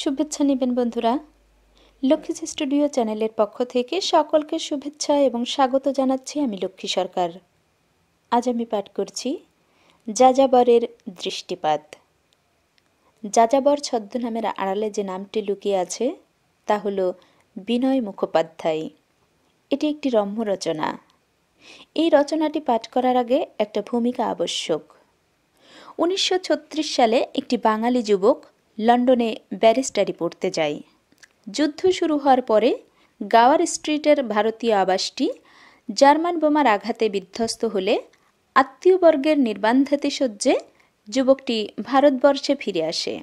শুভেচ্ছা নেবেন বন্ধুরা লক্ষ্মীজ স্টুডিও চ্যানেলের পক্ষ থেকে সকলকে শুভেচ্ছা এবং স্বাগত জানাচ্ছি আমি লক্ষ্মী সরকার আজ আমি পাঠ করছি যাযাবরের দৃষ্টিপাত যাযাবর ছদ্মনামের আড়ালে যে নামটি লুকিয়ে আছে তা হল বিনয় মুখোপাধ্যায় এটি একটি রম্য রচনা এই রচনাটি পাঠ করার আগে একটা ভূমিকা আবশ্যক উনিশশো সালে একটি বাঙালি যুবক লন্ডনে ব্যারিস্টারি পড়তে যাই যুদ্ধ শুরু হওয়ার পরে গাওয়ার স্ট্রিটের ভারতীয় আবাসটি জার্মান বোমার আঘাতে বিধ্বস্ত হলে আত্মীয়বর্গের সজ্জে যুবকটি ভারতবর্ষে ফিরে আসে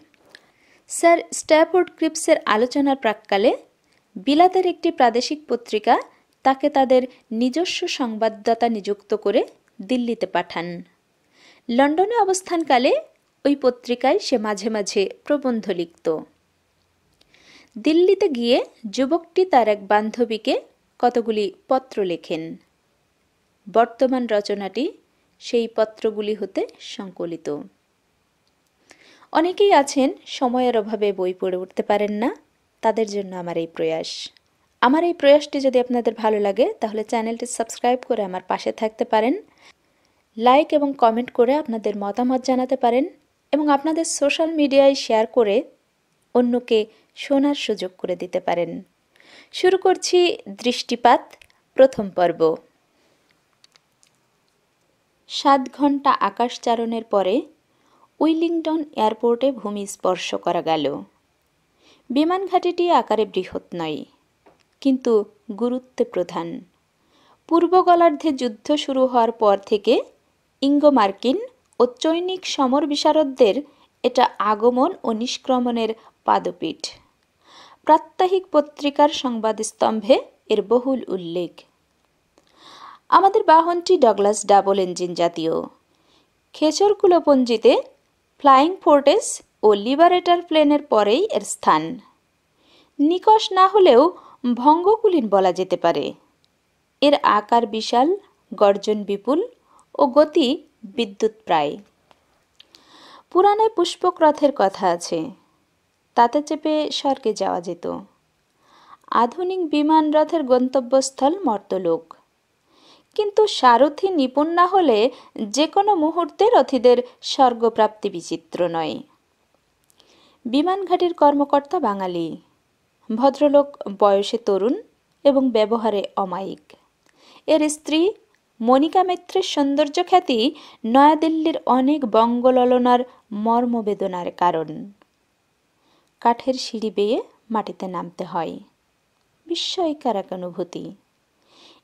স্যার স্ট্যাফোর্ড ক্রিপসের আলোচনার প্রাককালে বিলাতের একটি প্রাদেশিক পত্রিকা তাকে তাদের নিজস্ব সংবাদদাতা নিযুক্ত করে দিল্লিতে পাঠান লন্ডনে অবস্থানকালে ওই পত্রিকায় সে মাঝে মাঝে প্রবন্ধ লিখত দিল্লিতে গিয়ে যুবকটি তার এক বান্ধবীকে কতগুলি পত্র লেখেন বর্তমান রচনাটি সেই পত্রগুলি হতে সংকলিত অনেকেই আছেন সময়ের অভাবে বই পড়ে উঠতে পারেন না তাদের জন্য আমার এই প্রয়াস আমার এই প্রয়াসটি যদি আপনাদের ভালো লাগে তাহলে চ্যানেলটি সাবস্ক্রাইব করে আমার পাশে থাকতে পারেন লাইক এবং কমেন্ট করে আপনাদের মতামত জানাতে পারেন এবং আপনাদের সোশ্যাল মিডিয়ায় শেয়ার করে অন্যকে শোনার সুযোগ করে দিতে পারেন শুরু করছি দৃষ্টিপাত প্রথম পর্ব সাত ঘন্টা আকাশচারণের পরে উইলিংটন এয়ারপোর্টে ভূমি স্পর্শ করা গেল বিমান ঘাটিটি আকারে বৃহৎ নয় কিন্তু গুরুত্বে প্রধান পূর্ব গলার্ধে যুদ্ধ শুরু হওয়ার পর থেকে ইঙ্গো মার্কিন ও চৈনিক সমর বিশারদদের এটা আগমন ও নিষ্ক্রমণের পাদপীঠ প্রাত্যহিক পত্রিকার সংবাদ স্তম্ভে এর বহুল উল্লেখ আমাদের বাহনটি ডগলাস ডাবল ইঞ্জিন জাতীয় খেচর কুলোপঞ্জিতে ফ্লাইং ফোর্টেস ও লিবারেটার প্লেনের পরেই এর স্থান নিকশ না হলেও ভঙ্গকুলীন বলা যেতে পারে এর আকার বিশাল গর্জন বিপুল ও গতি বিদ্যুৎ প্রায় পুরাণে পুষ্পক রথের কথা আছে তাতে চেপে স্বর্গে যাওয়া যেত আধুনিক বিমান রথের গন্তব্যস্থল মর্তলোক কিন্তু সারথি নিপুণ না হলে যে কোনো মুহূর্তে রথীদের স্বর্গপ্রাপ্তি বিচিত্র নয় বিমানঘাটির কর্মকর্তা বাঙালি ভদ্রলোক বয়সে তরুণ এবং ব্যবহারে অমায়িক এর স্ত্রী মনিকা মিত্রের সৌন্দর্য খ্যাতি নয়াদিল্লির অনেক বঙ্গললনার মর্মবেদনার কারণ কাঠের সিঁড়ি বেয়ে মাটিতে নামতে হয় বিস্ময়কার এক অনুভূতি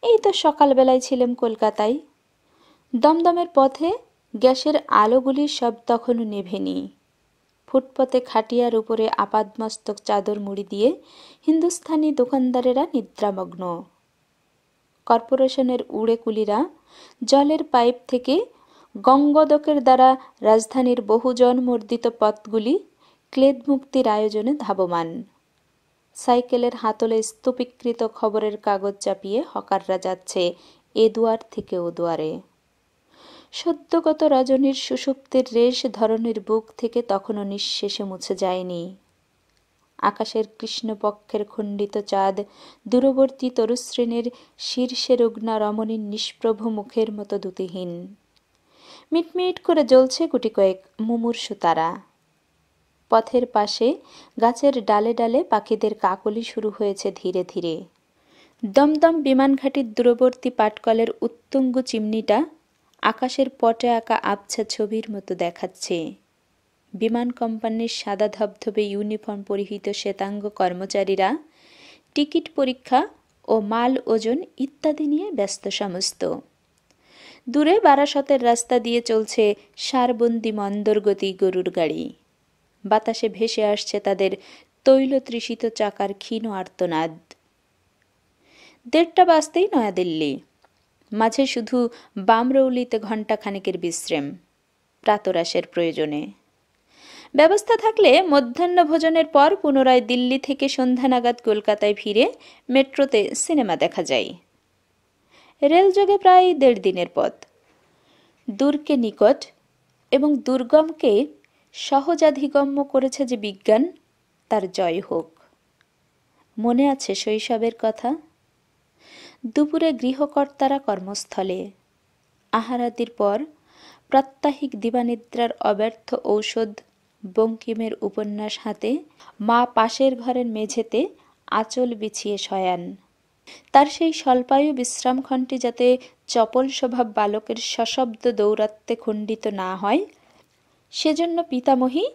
এই তো সকালবেলায় ছিলাম কলকাতায় দমদমের পথে গ্যাসের আলোগুলি সব তখনও নেভেনি ফুটপথে খাটিয়ার উপরে আপাদমস্তক চাদর মুড়ি দিয়ে হিন্দুস্থানি দোকানদারেরা নিদ্রামগ্ন কর্পোরেশনের উড়েকুলিরা জলের পাইপ থেকে গঙ্গদকের দ্বারা রাজধানীর বহুজনমর্দিত পথগুলি ক্লেদমুক্তির আয়োজনে ধাবমান সাইকেলের হাতলে স্তূপীকৃত খবরের কাগজ চাপিয়ে হকাররা যাচ্ছে এ দুয়ার থেকে ও দুয়ারে সদ্যগত রজনীর সুষুপ্তির রেশ ধরনের বুক থেকে তখনও নিঃশেষে মুছে যায়নি আকাশের কৃষ্ণপক্ষের খণ্ডিত চাঁদ দূরবর্তী তরুশ্রেণীর শীর্ষে রুগ্না রমণীর নিষ্প্রভ মুখের মতো দুতিহীন মিটমিট করে জ্বলছে গুটি কয়েক মুমূর্ষু তারা পথের পাশে গাছের ডালে ডালে পাখিদের কাকলি শুরু হয়েছে ধীরে ধীরে দমদম বিমানঘাটির দূরবর্তী পাটকলের উত্তুঙ্গ চিমনিটা আকাশের পটে আঁকা আবছা ছবির মতো দেখাচ্ছে বিমান কোম্পানির সাদা ধবধবে ইউনিফর্ম পরিহিত শ্বেতাঙ্গ কর্মচারীরা টিকিট পরীক্ষা ও মাল ওজন ইত্যাদি নিয়ে ব্যস্ত সমস্ত দূরে বারাসতের রাস্তা দিয়ে চলছে সারবন্দি মন্দরগতি গরুর গাড়ি বাতাসে ভেসে আসছে তাদের তৈলতৃষিত চাকার ক্ষীণ আর্তনাদ দেড়টা বাজতেই নয়াদিল্লি মাঝে শুধু বামরৌলিতে ঘণ্টাখানেকের বিশ্রাম প্রাতরাসের প্রয়োজনে ব্যবস্থা থাকলে মধ্যাহ্ন ভোজনের পর পুনরায় দিল্লি থেকে সন্ধ্যা নাগাদ কলকাতায় ফিরে মেট্রোতে সিনেমা দেখা যায় রেলযোগে প্রায় দেড় দিনের পথ দূরকে নিকট এবং দুর্গমকে সহজাধিগম্য করেছে যে বিজ্ঞান তার জয় হোক মনে আছে শৈশবের কথা দুপুরে গৃহকর্তারা কর্মস্থলে আহারাদির পর প্রাত্যহিক দিবানিদ্রার অব্যর্থ ঔষধ বঙ্কিমের উপন্যাস হাতে মা পাশের ঘরের মেঝেতে আঁচল বিছিয়ে শয়ান তার সেই স্বল্পায়ু বিশ্রামক্ষণটি যাতে চপল স্বভাব বালকের সশব্দ দৌরাত্মে খণ্ডিত না হয় সেজন্য পিতামহী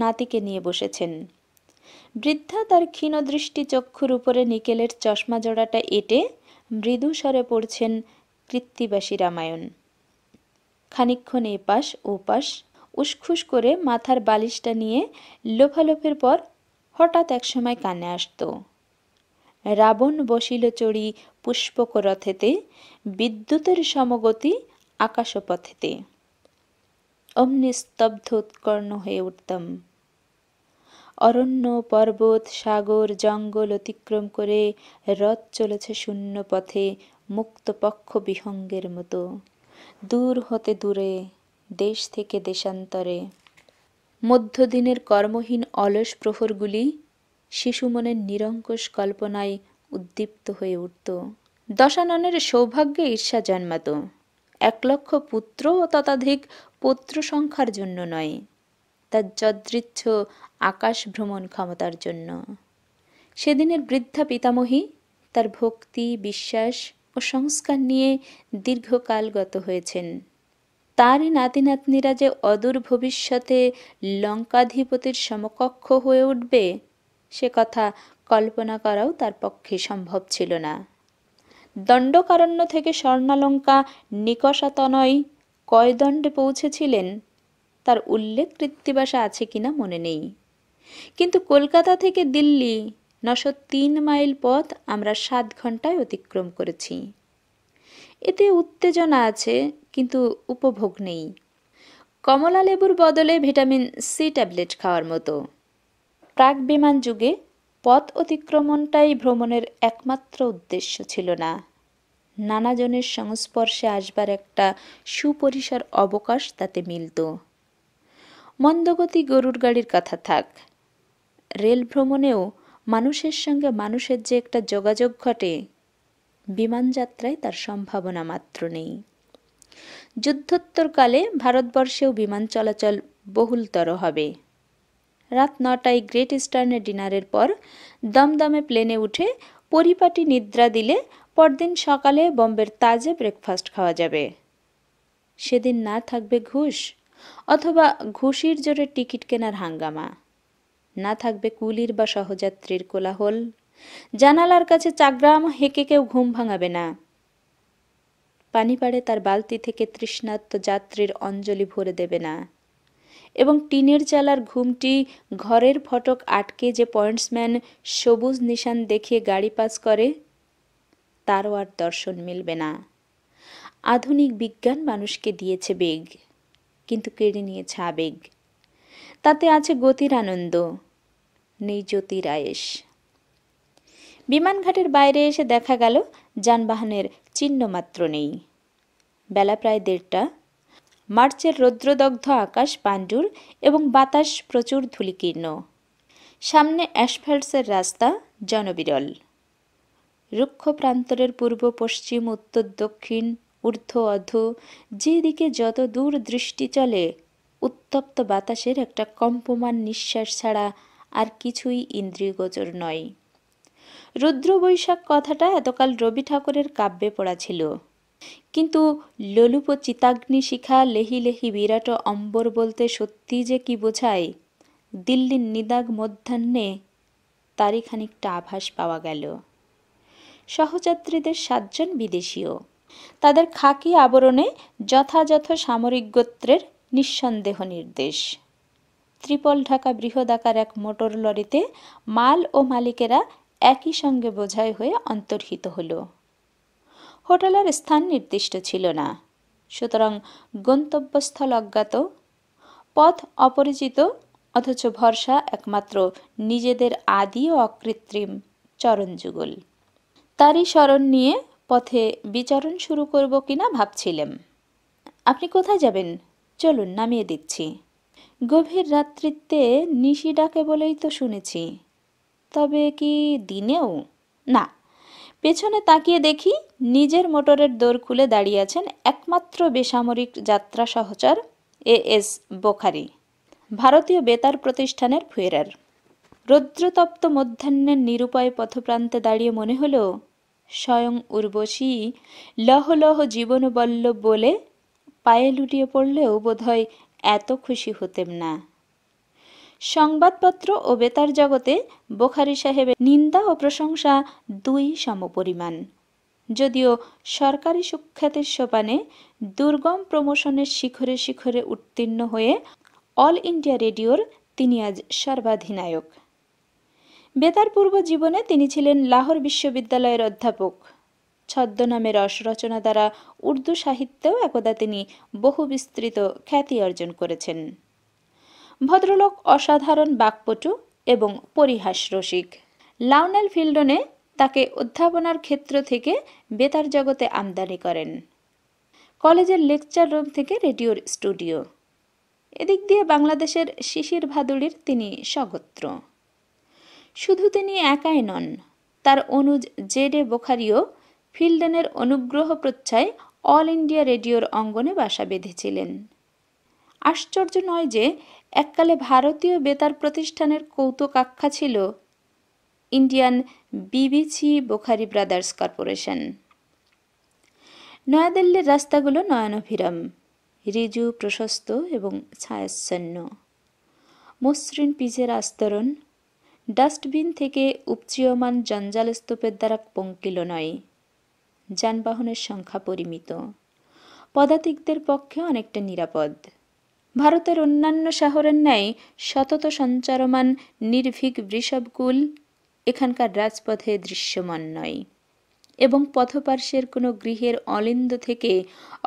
নাতিকে নিয়ে বসেছেন বৃদ্ধা তার ক্ষীণদৃষ্টি চক্ষুর উপরে নিকেলের চশমা জোড়াটা এঁটে মৃদু স্বরে পড়ছেন কৃত্তিবাসী রামায়ণ খানিক্ষণ এপাশ ওপাশ উসখুস করে মাথার বালিশটা নিয়ে লোফালোফের পর হঠাৎ একসময় কানে আসত রাবণ বসিল চড়ি রথেতে বিদ্যুতের সমগতি আকাশপথেতে অমনি স্তব্ধ উৎকর্ণ হয়ে উঠতাম অরণ্য পর্বত সাগর জঙ্গল অতিক্রম করে রথ চলেছে শূন্য পথে মুক্তপক্ষ বিহঙ্গের মতো দূর হতে দূরে দেশ থেকে দেশান্তরে মধ্যদিনের কর্মহীন অলস প্রহরগুলি শিশুমনের নিরঙ্কুশ কল্পনায় উদ্দীপ্ত হয়ে উঠত দশাননের সৌভাগ্যে ঈর্ষা জন্মাত এক লক্ষ পুত্র ও ততাধিক পুত্র সংখ্যার জন্য নয় তার যদৃচ্ছ আকাশ ভ্রমণ ক্ষমতার জন্য সেদিনের বৃদ্ধা পিতামহী তার ভক্তি বিশ্বাস ও সংস্কার নিয়ে দীর্ঘকাল গত হয়েছেন তারই নাতি নাতনিরা যে অদূর ভবিষ্যতে লঙ্কাধিপতির সমকক্ষ হয়ে উঠবে সে কথা কল্পনা করাও তার পক্ষে সম্ভব ছিল না দণ্ডকারণ্য থেকে স্বর্ণালঙ্কা নিকষাতনয় কয় দণ্ডে পৌঁছেছিলেন তার উল্লেখ কৃত্তিবাসা আছে কিনা মনে নেই কিন্তু কলকাতা থেকে দিল্লি নশো তিন মাইল পথ আমরা সাত ঘন্টায় অতিক্রম করেছি এতে উত্তেজনা আছে কিন্তু উপভোগ নেই কমলা লেবুর বদলে ভিটামিন সি ট্যাবলেট খাওয়ার মতো প্রাক বিমান যুগে পথ অতিক্রমণটাই ভ্রমণের একমাত্র উদ্দেশ্য ছিল না নানাজনের সংস্পর্শে আসবার একটা সুপরিসর অবকাশ তাতে মিলত মন্দগতি গরুর গাড়ির কথা থাক রেল ভ্রমণেও মানুষের সঙ্গে মানুষের যে একটা যোগাযোগ ঘটে বিমানযাত্রায় তার সম্ভাবনা মাত্র নেই যুদ্ধোত্তরকালে ভারতবর্ষেও বিমান চলাচল বহুলতর হবে রাত নটায় গ্রেট ইস্টার্নে ডিনারের পর দমদমে প্লেনে উঠে পরিপাটি নিদ্রা দিলে পরদিন সকালে বম্বের তাজে ব্রেকফাস্ট খাওয়া যাবে সেদিন না থাকবে ঘুষ অথবা ঘুষির জোরে টিকিট কেনার হাঙ্গামা না থাকবে কুলির বা সহযাত্রীর কোলাহল জানালার কাছে চাগ্রাম হেঁকে কেউ ঘুম ভাঙাবে না পানি পাড়ে তার বালতি থেকে তৃষ্ণাত্ম যাত্রীর অঞ্জলি ভরে দেবে না এবং টিনের চালার ঘুমটি ঘরের ফটক আটকে যে পয়েন্টসম্যান সবুজ নিশান দেখিয়ে গাড়ি পাস করে তারও আর দর্শন মিলবে না আধুনিক বিজ্ঞান মানুষকে দিয়েছে বেগ কিন্তু কেড়ে নিয়েছে আবেগ তাতে আছে গতির আনন্দ নেই জ্যোতির আয়েস বিমানঘাটের বাইরে এসে দেখা গেল যানবাহনের চিহ্ন মাত্র নেই বেলা প্রায় দেড়টা মার্চের রৌদ্রদগ্ধ আকাশ পাণ্ডুর এবং বাতাস প্রচুর ধুলিকীর্ণ সামনে অ্যাসফাল্টসের রাস্তা জনবিরল রুক্ষ প্রান্তরের পূর্ব পশ্চিম উত্তর দক্ষিণ ঊর্ধ্ব অধ যেদিকে যত দূর দৃষ্টি চলে উত্তপ্ত বাতাসের একটা কম্পমান নিঃশ্বাস ছাড়া আর কিছুই ইন্দ্রিয়গোচর নয় রুদ্র বৈশাখ কথাটা এতকাল রবি ঠাকুরের কাব্যে পড়া ছিল কিন্তু ললুপ চিতাগ্নি শিখা লেহি লেহি বিরাট অম্বর বলতে সত্যি যে কি বোঝায় দিল্লির নিদাগ মধ্যাহ্নে তারই খানিকটা আভাস পাওয়া গেল সহযাত্রীদের সাতজন বিদেশীয় তাদের খাকি আবরণে যথাযথ সামরিক গোত্রের নিঃসন্দেহ নির্দেশ ত্রিপল ঢাকা বৃহদাকার এক মোটর লরিতে মাল ও মালিকেরা একই সঙ্গে বোঝাই হয়ে অন্তর্হিত হলো হোটেলের স্থান নির্দিষ্ট ছিল না সুতরাং গন্তব্যস্থল অজ্ঞাত পথ অপরিচিত অথচ ভরসা একমাত্র নিজেদের আদি ও অকৃত্রিম চরণযুগল তারই স্মরণ নিয়ে পথে বিচরণ শুরু করব কিনা ভাবছিলেন আপনি কোথায় যাবেন চলুন নামিয়ে দিচ্ছি গভীর রাত্রিতে নিশি ডাকে বলেই তো শুনেছি তবে কি দিনেও না পেছনে তাকিয়ে দেখি নিজের মোটরের দৌড় খুলে দাঁড়িয়ে আছেন একমাত্র বেসামরিক যাত্রা সহচর এ এস বোখারি ভারতীয় বেতার প্রতিষ্ঠানের ফুয়েরার রৌদ্রতপ্ত মধ্যাহ্নের নিরুপায় পথপ্রান্তে দাঁড়িয়ে মনে হলো স্বয়ং উর্বশী লহ লহ জীবনবল্লভ বলে পায়ে লুটিয়ে পড়লেও বোধহয় এত খুশি হতেম না সংবাদপত্র ও বেতার জগতে বোখারি সাহেবের নিন্দা ও প্রশংসা দুই সমপরিমাণ যদিও সরকারি সুখ্যাতির সোপানে দুর্গম প্রমোশনের শিখরে শিখরে উত্তীর্ণ হয়ে অল ইন্ডিয়া রেডিওর তিনি আজ সর্বাধিনায়ক বেতার পূর্ব জীবনে তিনি ছিলেন লাহোর বিশ্ববিদ্যালয়ের অধ্যাপক ছদ্মনামের রস রচনা দ্বারা উর্দু সাহিত্যেও একদা তিনি বহু বিস্তৃত খ্যাতি অর্জন করেছেন ভদ্রলোক অসাধারণ বাকপটু এবং পরিহাস রসিক লাউনেল ফিল্ডনে তাকে অধ্যাপনার ক্ষেত্র থেকে বেতার জগতে আমদানি করেন কলেজের লেকচার রুম থেকে রেডিওর স্টুডিও এদিক দিয়ে বাংলাদেশের শিশির ভাদুড়ির তিনি সগত্র শুধু তিনি একাই নন তার অনুজ জেডে বোখারিও ফিল্ডেনের অনুগ্রহ প্রচ্ছায় অল ইন্ডিয়া রেডিওর অঙ্গনে বাসা বেঁধেছিলেন আশ্চর্য নয় যে এককালে ভারতীয় বেতার প্রতিষ্ঠানের আখ্যা ছিল Indian BBC Bokhari brothers corporation নয়াদিল্লির রাস্তাগুলো নয়নভিরাম রিজু প্রশস্ত এবং ছায়াচ্ছন্ন মসৃণ পিচের আস্তরণ ডাস্টবিন থেকে উপচীয়মান জঞ্জাল স্তূপের দ্বারা পঙ্কিল নয় যানবাহনের সংখ্যা পরিমিত পদাতিকদের পক্ষে অনেকটা নিরাপদ ভারতের অন্যান্য শহরের ন্যায় সতত সঞ্চারমান নির্ভীক বৃষভকুল এখানকার রাজপথে দৃশ্যমান নয় এবং পথপার্শ্বের কোনো গৃহের অলিন্দ থেকে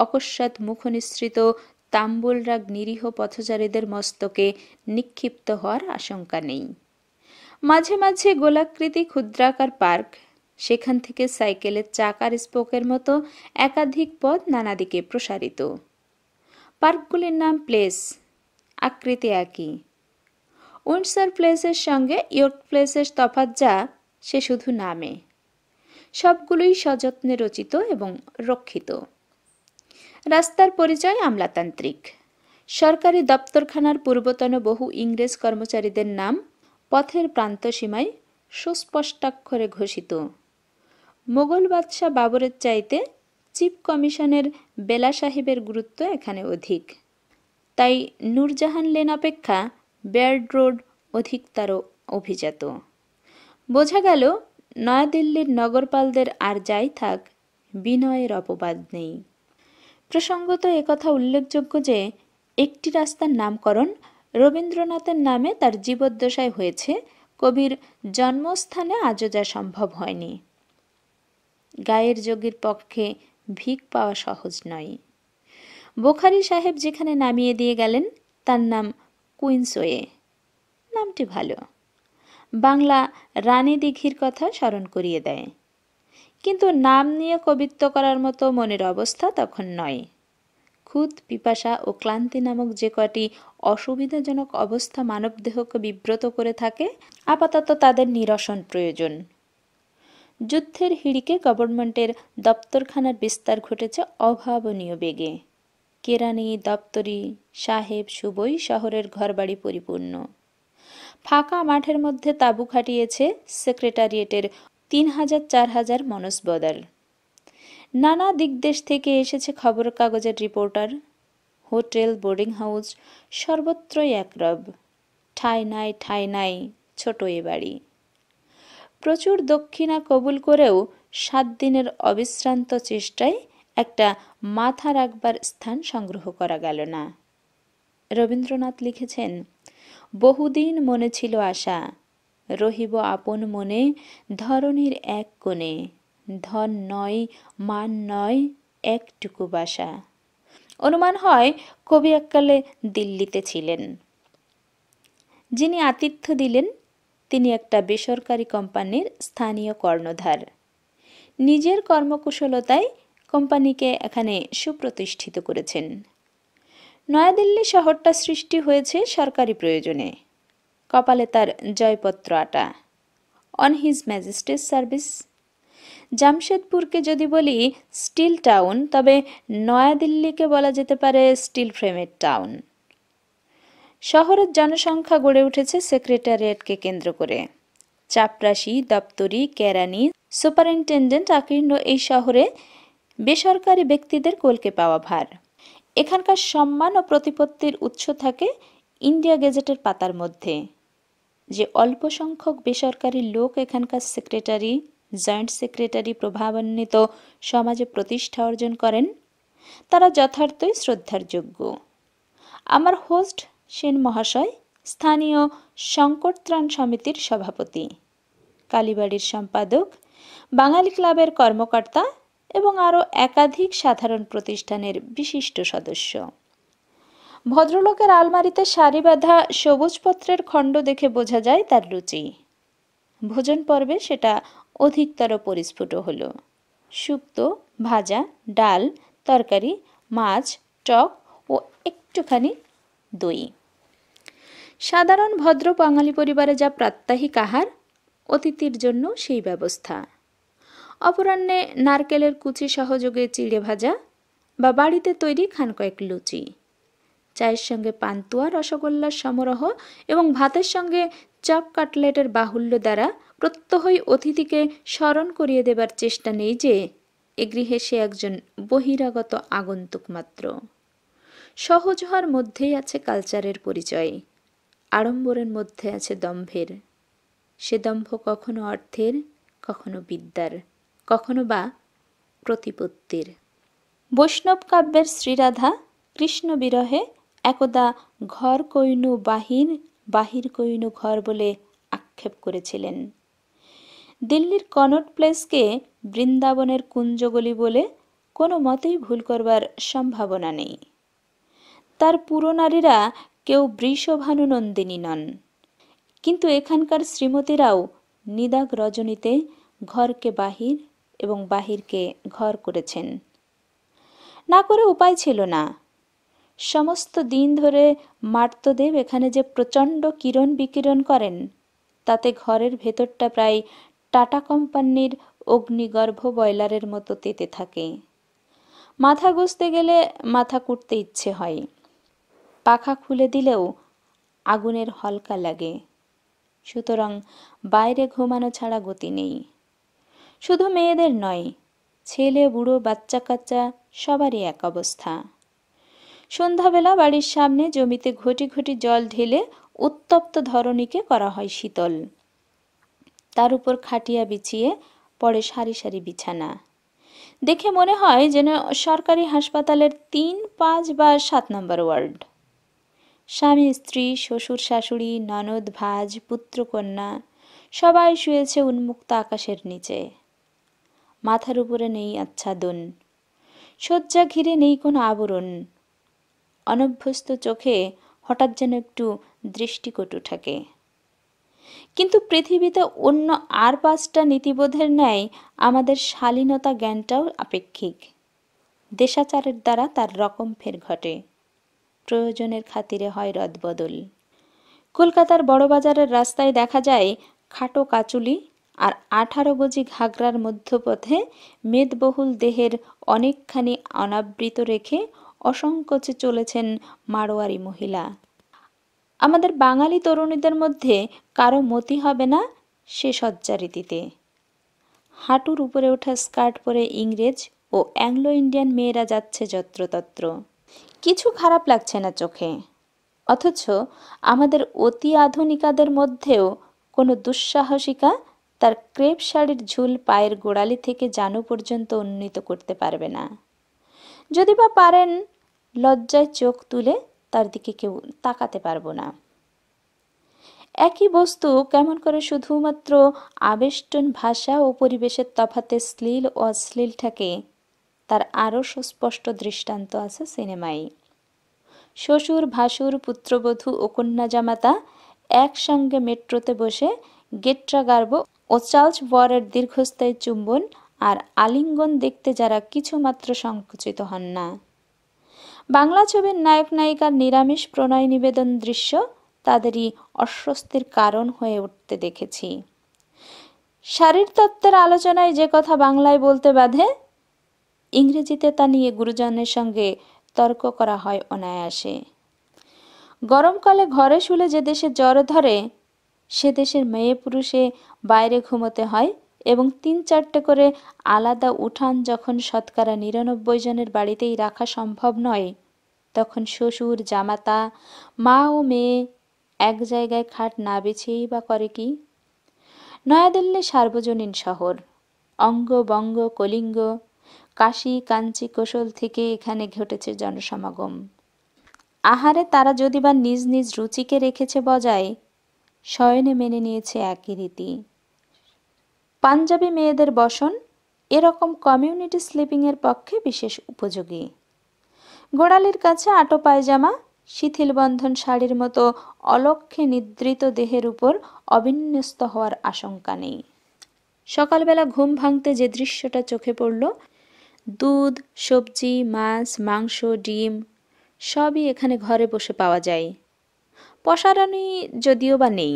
অকস্মাৎ মুখনিসৃত তাম্বুলরাগ নিরীহ পথচারীদের মস্তকে নিক্ষিপ্ত হওয়ার আশঙ্কা নেই মাঝে মাঝে গোলাকৃতি ক্ষুদ্রাকার পার্ক সেখান থেকে সাইকেলের চাকার স্পোকের মতো একাধিক পথ নানা দিকে প্রসারিত পার্কগুলির নাম প্লেস আকৃতি একই উইন্ডসার প্লেসের সঙ্গে ইয়র্ক প্লেসের তফাত যা সে শুধু নামে সবগুলোই সযত্নে রচিত এবং রক্ষিত রাস্তার পরিচয় আমলাতান্ত্রিক সরকারি দপ্তরখানার পূর্বতন বহু ইংরেজ কর্মচারীদের নাম পথের প্রান্তসীমায় সুস্পষ্টাক্ষরে ঘোষিত মোগল বাদশাহ বাবরের চাইতে চিফ কমিশনের বেলা সাহেবের গুরুত্ব এখানে অধিক তাই নূরজাহান লেন অপেক্ষা বেয়ার্ড রোড অধিকতর অভিজাত বোঝা গেল নয়াদিল্লির নগরপালদের আর যাই থাক বিনয়ের অপবাদ নেই প্রসঙ্গত একথা উল্লেখযোগ্য যে একটি রাস্তার নামকরণ রবীন্দ্রনাথের নামে তার জীবদ্দশায় হয়েছে কবির জন্মস্থানে আজও যা সম্ভব হয়নি গায়ের যোগীর পক্ষে ভিক পাওয়া সহজ নয় বোখারি সাহেব যেখানে নামিয়ে দিয়ে গেলেন তার নাম কুইন্সওয়ে নামটি ভালো বাংলা রানী দিঘির কথা স্মরণ করিয়ে দেয় কিন্তু নাম নিয়ে কবিত্ব করার মতো মনের অবস্থা তখন নয় খুদ পিপাসা ও ক্লান্তি নামক যে কটি অসুবিধাজনক অবস্থা মানবদেহকে বিব্রত করে থাকে আপাতত তাদের নিরসন প্রয়োজন যুদ্ধের হিড়িকে গভর্নমেন্টের দপ্তরখানার বিস্তার ঘটেছে অভাবনীয় বেগে কেরানি দপ্তরি সাহেব সুবই শহরের ঘরবাড়ি পরিপূর্ণ ফাঁকা মাঠের মধ্যে তাঁবু খাটিয়েছে সেক্রেটারিয়েটের তিন হাজার চার হাজার মনসবদার নানা দিকদেশ থেকে এসেছে খবর কাগজের রিপোর্টার হোটেল বোর্ডিং হাউস সর্বত্রই একরব ঠাই নাই ঠাই নাই ছোট এ বাড়ি প্রচুর দক্ষিণা কবুল করেও সাত দিনের অবিশ্রান্ত চেষ্টায় একটা মাথা রাখবার স্থান সংগ্রহ করা গেল না রবীন্দ্রনাথ লিখেছেন বহুদিন মনে ছিল আশা রহিব আপন মনে ধরনের এক কোণে ধন নয় মান নয় একটুকু বাসা অনুমান হয় কবি এককালে দিল্লিতে ছিলেন যিনি আতিথ্য দিলেন তিনি একটা বেসরকারি কোম্পানির স্থানীয় কর্ণধার নিজের কর্মকুশলতায় কোম্পানিকে এখানে সুপ্রতিষ্ঠিত করেছেন নয়াদিল্লি শহরটা সৃষ্টি হয়েছে সরকারি প্রয়োজনে কপালে তার জয়পত্র আটা অন হিজ ম্যাজিস্ট্রেট সার্ভিস জামশেদপুরকে যদি বলি স্টিল টাউন তবে নয়াদিল্লিকে বলা যেতে পারে স্টিল ফ্রেমের টাউন শহরের জনসংখ্যা গড়ে উঠেছে সেক্রেটারিয়েটকে কেন্দ্র করে চাপরাশি দপ্তরি কেরানি সুপারিনটেন্ডেন্ট আকীর্ণ এই শহরে বেসরকারি ব্যক্তিদের কোলকে পাওয়া ভার এখানকার সম্মান ও প্রতিপত্তির উৎস থাকে ইন্ডিয়া গেজেটের পাতার মধ্যে যে অল্প সংখ্যক বেসরকারি লোক এখানকার সেক্রেটারি জয়েন্ট সেক্রেটারি প্রভাবান্বিত সমাজে প্রতিষ্ঠা অর্জন করেন তারা যথার্থই শ্রদ্ধার যোগ্য আমার হোস্ট সেন মহাশয় স্থানীয় সংকটত্রাণ সমিতির সভাপতি কালীবাড়ির সম্পাদক বাঙালি ক্লাবের কর্মকর্তা এবং আরও একাধিক সাধারণ প্রতিষ্ঠানের বিশিষ্ট সদস্য ভদ্রলোকের আলমারিতে সারি বাঁধা সবুজপত্রের খণ্ড দেখে বোঝা যায় তার রুচি ভোজন পর্বে সেটা অধিকতর পরিস্ফুট হল শুক্ত ভাজা ডাল তরকারি মাছ টক ও একটুখানি দই সাধারণ ভদ্র বাঙালি পরিবারে যা প্রাত্যাহিক আহার অতিথির জন্য সেই ব্যবস্থা অপরাহ্নে নারকেলের কুচি সহযোগে চিড়ে ভাজা বা বাড়িতে তৈরি খান কয়েক লুচি চায়ের সঙ্গে পান্তুয়া রসগোল্লার সমারোহ এবং ভাতের সঙ্গে চপ কাটলেটের বাহুল্য দ্বারা প্রত্যহই অতিথিকে স্মরণ করিয়ে দেবার চেষ্টা নেই যে এ গৃহে সে একজন বহিরাগত আগন্তুক মাত্র সহজ হওয়ার মধ্যেই আছে কালচারের পরিচয় আড়ম্বরের মধ্যে আছে দম্ভের সে দম্ভ কখনো অর্থের কখনো বিদ্যার কখনো বা প্রতিপত্তির বৈষ্ণব কাব্যের শ্রীরাধা কৃষ্ণ বিরহে একদা ঘর কৈনু বাহির বাহির কৈনু ঘর বলে আক্ষেপ করেছিলেন দিল্লির কনট প্লেসকে বৃন্দাবনের কুঞ্জগলি বলে কোনো মতেই ভুল করবার সম্ভাবনা নেই তার পুরো নারীরা কেউ বৃষভানুনন্দিনী নন কিন্তু এখানকার শ্রীমতীরাও নিদাগ রজনীতে ঘরকে বাহির এবং বাহিরকে ঘর করেছেন না করে উপায় ছিল না সমস্ত দিন ধরে মার্তদেব এখানে যে প্রচণ্ড কিরণ বিকিরণ করেন তাতে ঘরের ভেতরটা প্রায় টাটা কোম্পানির অগ্নিগর্ভ বয়লারের মতো তেতে থাকে মাথা গুঁজতে গেলে মাথা কুটতে ইচ্ছে হয় পাখা খুলে দিলেও আগুনের হলকা লাগে সুতরাং বাইরে ঘুমানো ছাড়া গতি নেই শুধু মেয়েদের নয় ছেলে বুড়ো বাচ্চা কাচ্চা সবারই এক অবস্থা সন্ধ্যাবেলা বাড়ির সামনে জমিতে ঘটি ঘটি জল ঢেলে উত্তপ্ত ধরণীকে করা হয় শীতল তার উপর খাটিয়া বিছিয়ে পড়ে সারি সারি বিছানা দেখে মনে হয় যেন সরকারি হাসপাতালের তিন পাঁচ বা সাত নম্বর ওয়ার্ড স্বামী স্ত্রী শ্বশুর শাশুড়ি ননদ ভাজ পুত্রকন্যা সবাই শুয়েছে উন্মুক্ত আকাশের নিচে মাথার উপরে নেই আচ্ছাদন শয্যা ঘিরে নেই কোনো আবরণ অনভ্যস্ত চোখে হঠাৎ যেন একটু দৃষ্টিকটু থাকে কিন্তু পৃথিবীতে অন্য আর পাঁচটা নীতিবোধের ন্যায় আমাদের শালীনতা জ্ঞানটাও আপেক্ষিক দেশাচারের দ্বারা তার রকম ফের ঘটে প্রয়োজনের খাতিরে হয় রদবদল কলকাতার বড়বাজারের রাস্তায় দেখা যায় খাটো কাচুলি আর আঠারো গজি ঘাগরার মধ্যপথে মেদবহুল দেহের অনেকখানি অনাবৃত রেখে অসংকোচে চলেছেন মারোয়ারি মহিলা আমাদের বাঙালি তরুণীদের মধ্যে কারো মতি হবে না সে সজ্জারীতিতে হাঁটুর উপরে ওঠা স্কার্ট পরে ইংরেজ ও অ্যাংলো ইন্ডিয়ান মেয়েরা যাচ্ছে যত্রতত্র কিছু খারাপ লাগছে না চোখে অথচ আমাদের অতি আধুনিকাদের মধ্যেও কোনো দুঃসাহসিকা তার ক্রেপ শাড়ির ঝুল পায়ের গোড়ালি থেকে জানু পর্যন্ত উন্নীত করতে পারবে না যদি বা পারেন লজ্জায় চোখ তুলে তার দিকে কেউ তাকাতে পারবো না একই বস্তু কেমন করে শুধুমাত্র আবেষ্টন ভাষা ও পরিবেশের তফাতে শ্লীল ও অশ্লীলটাকে তার আরও সুস্পষ্ট দৃষ্টান্ত আছে সিনেমায় শ্বশুর ভাসুর পুত্রবধূ ও কন্যা জামাতা একসঙ্গে মেট্রোতে বসে গেট্রা গার্ব ও চার্লস ওয়ারের দীর্ঘস্থায়ী চুম্বন আর আলিঙ্গন দেখতে যারা কিছুমাত্র সংকুচিত হন না বাংলা ছবির নায়ক নায়িকার নিরামিষ প্রণয় নিবেদন দৃশ্য তাদেরই অস্বস্তির কারণ হয়ে উঠতে দেখেছি শারীরতত্ত্বের আলোচনায় যে কথা বাংলায় বলতে বাধে ইংরেজিতে তা নিয়ে গুরুজনের সঙ্গে তর্ক করা হয় অনায়াসে গরমকালে ঘরে শুলে যে দেশে জ্বর ধরে সে দেশের মেয়ে পুরুষে বাইরে ঘুমোতে হয় এবং তিন চারটে করে আলাদা উঠান যখন শতকরা নিরানব্বই জনের বাড়িতেই রাখা সম্ভব নয় তখন শ্বশুর জামাতা মা ও মেয়ে এক জায়গায় খাট না বেছেই বা করে কি নয়াদিল্লি সার্বজনীন শহর অঙ্গ বঙ্গ কলিঙ্গ কাশি কাঞ্চি কৌশল থেকে এখানে ঘটেছে জনসমাগম আহারে তারা যদি বা নিজ নিজ রুচিকে রেখেছে বজায় শয়নে মেনে নিয়েছে একই রীতি পাঞ্জাবি মেয়েদের বসন এরকম কমিউনিটি স্লিপিংয়ের পক্ষে বিশেষ উপযোগী গোড়ালির কাছে আটো পায়জামা শিথিল বন্ধন শাড়ির মতো অলক্ষে নিদ্রিত দেহের উপর অবিন্যস্ত হওয়ার আশঙ্কা নেই সকালবেলা ঘুম ভাঙতে যে দৃশ্যটা চোখে পড়ল দুধ সবজি মাছ মাংস ডিম সবই এখানে ঘরে বসে পাওয়া যায় পসারানি যদিও বা নেই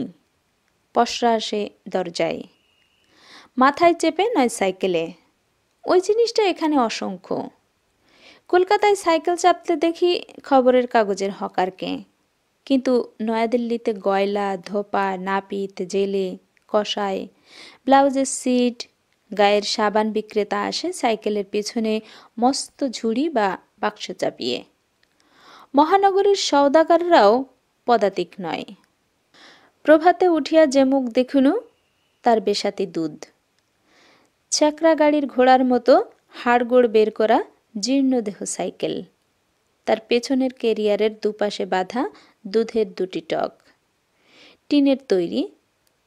পসরা আসে দরজায় মাথায় চেপে নয় সাইকেলে ওই জিনিসটা এখানে অসংখ্য কলকাতায় সাইকেল চাপতে দেখি খবরের কাগজের হকারকে কিন্তু নয়াদিল্লিতে গয়লা ধোপা নাপিত জেলে কষায় ব্লাউজের সিট গায়ের সাবান বিক্রেতা আসে সাইকেলের পেছনে মস্ত ঝুড়ি বা বাক্স চাপিয়ে মহানগরীর সৌদাগাররাও পদাতিক নয় প্রভাতে উঠিয়া যে মুখ দেখুনু তার বেশাতি দুধ চাকরা গাড়ির ঘোড়ার মতো হাড়গোড় বের করা জীর্ণদেহ সাইকেল তার পেছনের কেরিয়ারের দুপাশে বাঁধা দুধের দুটি টক টিনের তৈরি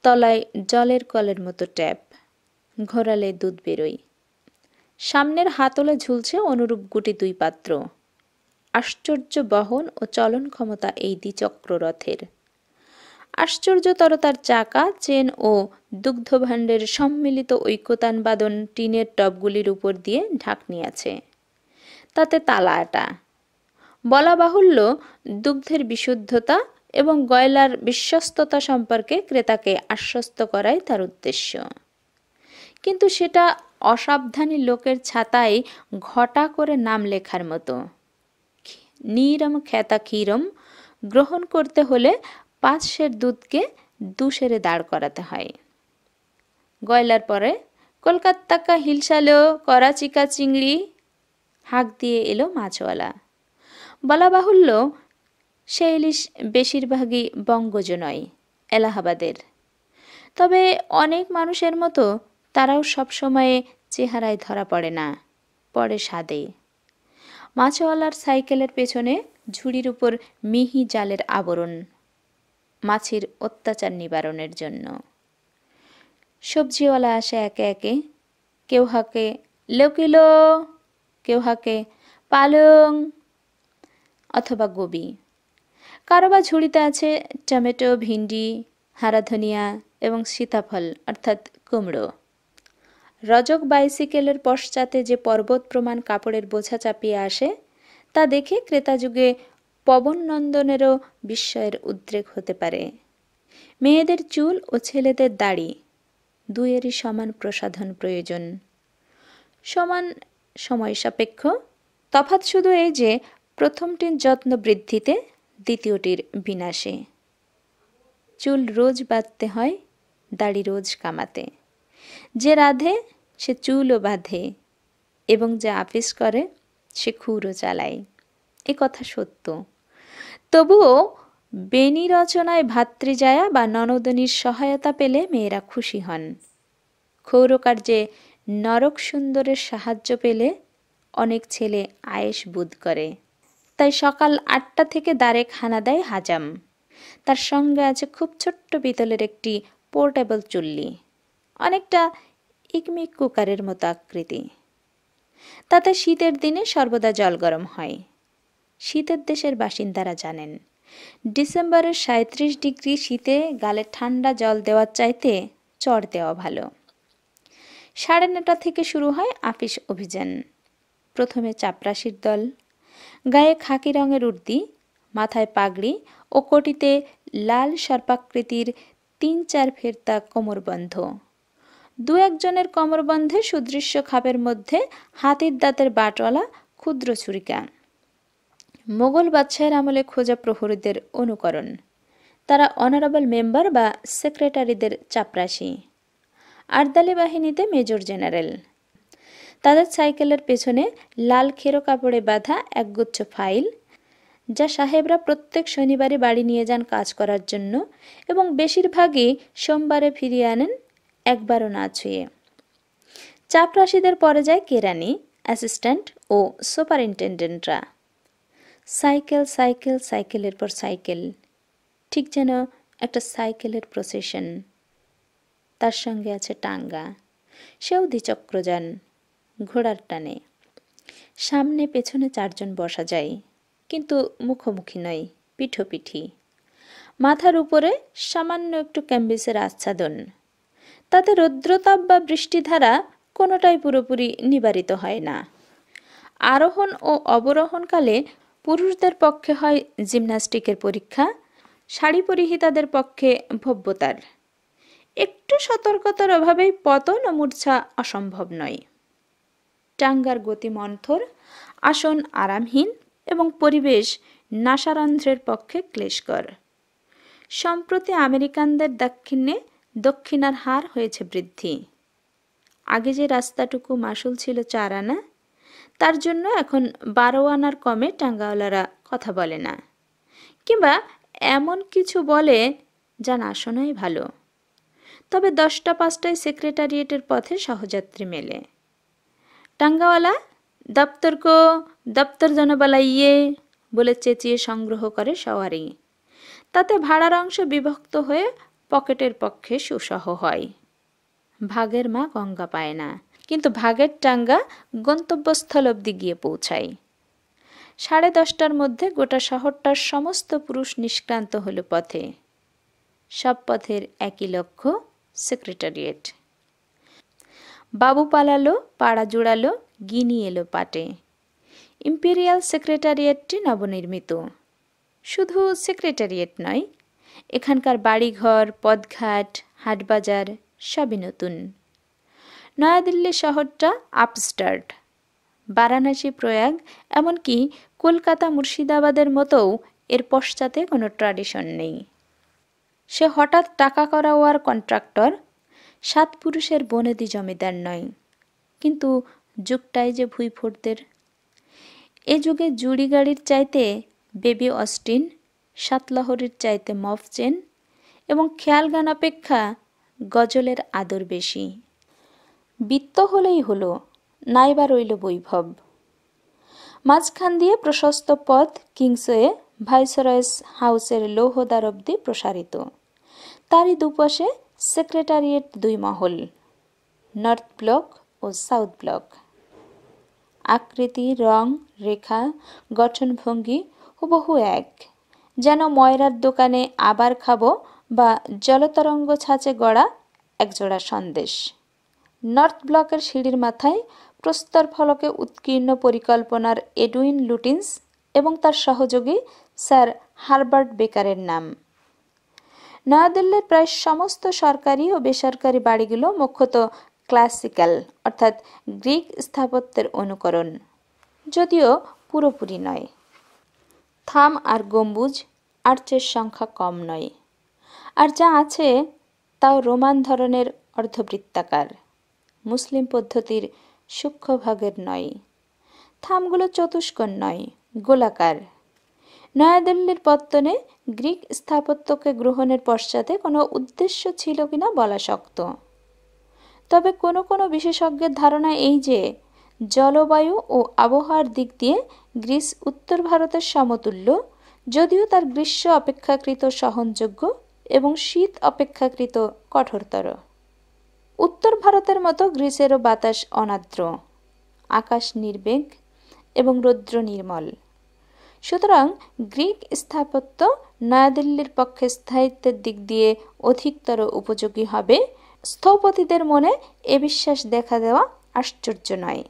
তলায় জলের কলের মতো ট্যাপ ঘোরালে দুধ বেরোয় সামনের হাতলে ঝুলছে অনুরূপ গুটি দুই পাত্র আশ্চর্য বহন ও চলন ক্ষমতা এই দ্বিচক্ররথের আশ্চর্যতর তার চাকা চেন ও দুগ্ধভাণ্ডের সম্মিলিত ঐক্যতানবাদন টিনের টবগুলির উপর দিয়ে ঢাকনি আছে তাতে তালা আটা বলা বাহুল্য দুগ্ধের বিশুদ্ধতা এবং গয়লার বিশ্বস্ততা সম্পর্কে ক্রেতাকে আশ্বস্ত করাই তার উদ্দেশ্য কিন্তু সেটা অসাবধানী লোকের ছাতায় ঘটা করে নাম লেখার মতো নীরম খ্যাতা ক্ষীরম গ্রহণ করতে হলে পাঁচ সের দুধকে দু সেরে দাঁড় করাতে হয় গয়লার পরে কলকাতাকা হিলসালো করাচিকা চিংড়ি হাঁক দিয়ে এলো মাছওয়ালা বলা বাহুল্য সে ইলিশ বেশিরভাগই বঙ্গজ নয় এলাহাবাদের তবে অনেক মানুষের মতো তারাও সবসময়ে চেহারায় ধরা পড়ে না পড়ে স্বাদে মাছওয়ালার সাইকেলের পেছনে ঝুড়ির উপর মিহি জালের আবরণ মাছির অত্যাচার নিবারণের জন্য সবজিওয়ালা আসে একে একে কেউ হাকে লোকিলো কেউ হাকে পালং অথবা গোবি কারো বা ঝুড়িতে আছে টমেটো ভিন্ডি হারাধনিয়া এবং সীতাফল অর্থাৎ কুমড়ো রজক বাইসিকেলের পশ্চাতে যে পর্বত প্রমাণ কাপড়ের বোঝা চাপিয়ে আসে তা দেখে ক্রেতাযুগে নন্দনেরও বিস্ময়ের উদ্রেক হতে পারে মেয়েদের চুল ও ছেলেদের দাড়ি দুয়েরই সমান প্রসাধন প্রয়োজন সমান সময় সাপেক্ষ তফাৎ শুধু এই যে প্রথমটির যত্ন বৃদ্ধিতে দ্বিতীয়টির বিনাশে চুল রোজ বাঁধতে হয় দাড়ি রোজ কামাতে যে রাধে সে চুলও বাঁধে এবং যে আপিস করে সে খুঁড়ো চালায় এ কথা সত্য তবুও বেনি রচনায় ভাতৃজায়া বা ননদনির সহায়তা পেলে মেয়েরা খুশি হন ক্ষৌরকার্যে নরক সুন্দরের সাহায্য পেলে অনেক ছেলে আয়েস বোধ করে তাই সকাল আটটা থেকে দ্বারে খানা দেয় হাজাম তার সঙ্গে আছে খুব ছোট্ট পিতলের একটি পোর্টেবল চুল্লি অনেকটা ইকমিক কুকারের মতো আকৃতি তাতে শীতের দিনে সর্বদা জল গরম হয় শীতের দেশের বাসিন্দারা জানেন ডিসেম্বরের সাঁত্রিশ ডিগ্রি শীতে গালে ঠান্ডা জল দেওয়ার চাইতে চর দেওয়া ভালো সাড়ে নটা থেকে শুরু হয় আপিস অভিযান প্রথমে চাপরাশির দল গায়ে খাকি রঙের উর্দি মাথায় পাগড়ি ও কোটিতে লাল সর্পাকৃতির তিন চার ফেরতা কোমরবন্ধ দু একজনের কমরবন্ধে সুদৃশ্য খাপের মধ্যে হাতির দাঁতের বাটওয়ালা ক্ষুদ্র ছুরিকা মোগল বাদশাহের আমলে খোঁজা প্রহরীদের অনুকরণ তারা অনারেবল মেম্বার বা সেক্রেটারিদের চাপরাশি আর্দালি বাহিনীতে মেজর জেনারেল তাদের সাইকেলের পেছনে লাল খেরো কাপড়ে বাঁধা একগুচ্ছ ফাইল যা সাহেবরা প্রত্যেক শনিবারে বাড়ি নিয়ে যান কাজ করার জন্য এবং বেশিরভাগই সোমবারে ফিরিয়ে আনেন একবারও না ছুঁয়ে চাপরাশিদের পরে যায় কেরানি অ্যাসিস্ট্যান্ট ও সুপারিনটেন্ডেন্টরা সাইকেল সাইকেল সাইকেলের পর সাইকেল ঠিক যেন একটা সাইকেলের প্রসেশন তার সঙ্গে আছে টাঙ্গা সেও দ্বিচক্রযান ঘোড়ার টানে সামনে পেছনে চারজন বসা যায় কিন্তু মুখোমুখি নয় পিঠোপিঠি মাথার উপরে সামান্য একটু ক্যাম্বিসের আচ্ছাদন তাতে রৌদ্রতাপ বা বৃষ্টিধারা কোনোটাই পুরোপুরি নিবারিত হয় না আরোহণ ও অবরোহণকালে পুরুষদের পক্ষে হয় জিমন্যাস্টিকের পরীক্ষা শাড়ি পরিহিতাদের পক্ষে ভব্যতার একটু সতর্কতার অভাবেই পতন ও মূর্ছা অসম্ভব নয় টাঙ্গার গতি মন্থর আসন আরামহীন এবং পরিবেশ নাসারন্ধ্রের পক্ষে ক্লেশকর সম্প্রতি আমেরিকানদের দাক্ষিণ্যে দক্ষিণার হার হয়েছে বৃদ্ধি আগে যে রাস্তাটুকু মাসুল ছিল চার আনা তার জন্য এখন বারো আনার কমে টাঙ্গাওয়ালারা কথা বলে না কিংবা এমন কিছু বলে যা না শোনাই ভালো তবে দশটা পাঁচটায় সেক্রেটারিয়েটের পথে সহযাত্রী মেলে টাঙ্গাওয়ালা দপ্তর কো দপ্তর ইয়ে বলে চেঁচিয়ে সংগ্রহ করে সওয়ারি তাতে ভাড়ার অংশ বিভক্ত হয়ে পকেটের পক্ষে সুসহ হয় ভাগের মা গঙ্গা পায় না কিন্তু ভাগের টাঙ্গা গন্তব্যস্থল অবধি গিয়ে পৌঁছায় সাড়ে দশটার মধ্যে গোটা শহরটার সমস্ত পুরুষ নিষ্ক্রান্ত হল পথে সব পথের একই লক্ষ্য সেক্রেটারিয়েট বাবু পালালো পাড়া জোড়ালো গিনি এলো পাটে ইম্পেরিয়াল সেক্রেটারিয়েটটি নবনির্মিত শুধু সেক্রেটারিয়েট নয় এখানকার বাড়িঘর পদঘাট হাটবাজার সবই নতুন নয়াদিল্লি শহরটা আপস্টার্ট বারাণসী প্রয়াগ এমনকি কলকাতা মুর্শিদাবাদের মতোও এর পশ্চাতে কোনো ট্র্যাডিশন নেই সে হঠাৎ টাকা করা ওয়ার কন্ট্রাক্টর সাত পুরুষের বনেদি জমিদার নয় কিন্তু যুগটাই যে ভুইফোরদের এ যুগে জুড়ি গাড়ির চাইতে বেবি অস্টিন সাতলাহরির চাইতে চেন এবং খেয়াল গান অপেক্ষা গজলের আদর বেশি বিত্ত হলেই হলো নাইবা রইল বৈভব মাঝখান দিয়ে প্রশস্ত পথ কিংসয়ে ভাইসরয়েস হাউসের লৌহদার অব্দি প্রসারিত তারই দুপাশে সেক্রেটারিয়েট দুই মহল নর্থ ব্লক ও সাউথ ব্লক আকৃতি রং রেখা গঠনভঙ্গি হুবহু এক যেন ময়রার দোকানে আবার খাবো বা জলতরঙ্গ ছাঁচে গড়া একজোড়া সন্দেশ নর্থ ব্লকের সিঁড়ির মাথায় প্রস্তর ফলকে উৎকীর্ণ পরিকল্পনার এডুইন লুটিন্স এবং তার সহযোগী স্যার হারবার্ট বেকারের নাম নয়াদিল্লির প্রায় সমস্ত সরকারি ও বেসরকারি বাড়িগুলো মুখ্যত ক্লাসিক্যাল অর্থাৎ গ্রিক স্থাপত্যের অনুকরণ যদিও পুরোপুরি নয় থাম আর গম্বুজ আর্চের সংখ্যা কম নয় আর যা আছে তাও রোমান ধরনের অর্ধবৃত্তাকার মুসলিম পদ্ধতির সূক্ষ্মভাগের নয় থামগুলো চতুষ্কোণ নয় গোলাকার নয়াদিল্লির পত্তনে গ্রিক স্থাপত্যকে গ্রহণের পশ্চাতে কোনো উদ্দেশ্য ছিল কিনা বলা শক্ত তবে কোনো কোনো বিশেষজ্ঞের ধারণা এই যে জলবায়ু ও আবহাওয়ার দিক দিয়ে গ্রিস উত্তর ভারতের সমতুল্য যদিও তার গ্রীষ্ম অপেক্ষাকৃত সহনযোগ্য এবং শীত অপেক্ষাকৃত কঠোরতর উত্তর ভারতের মতো গ্রীসেরও বাতাস অনাদ্র আকাশ নির্বেগ এবং রৌদ্র নির্মল সুতরাং গ্রিক স্থাপত্য নয়াদিল্লির পক্ষে স্থায়িত্বের দিক দিয়ে অধিকতর উপযোগী হবে স্থপতিদের মনে এ বিশ্বাস দেখা দেওয়া আশ্চর্য নয়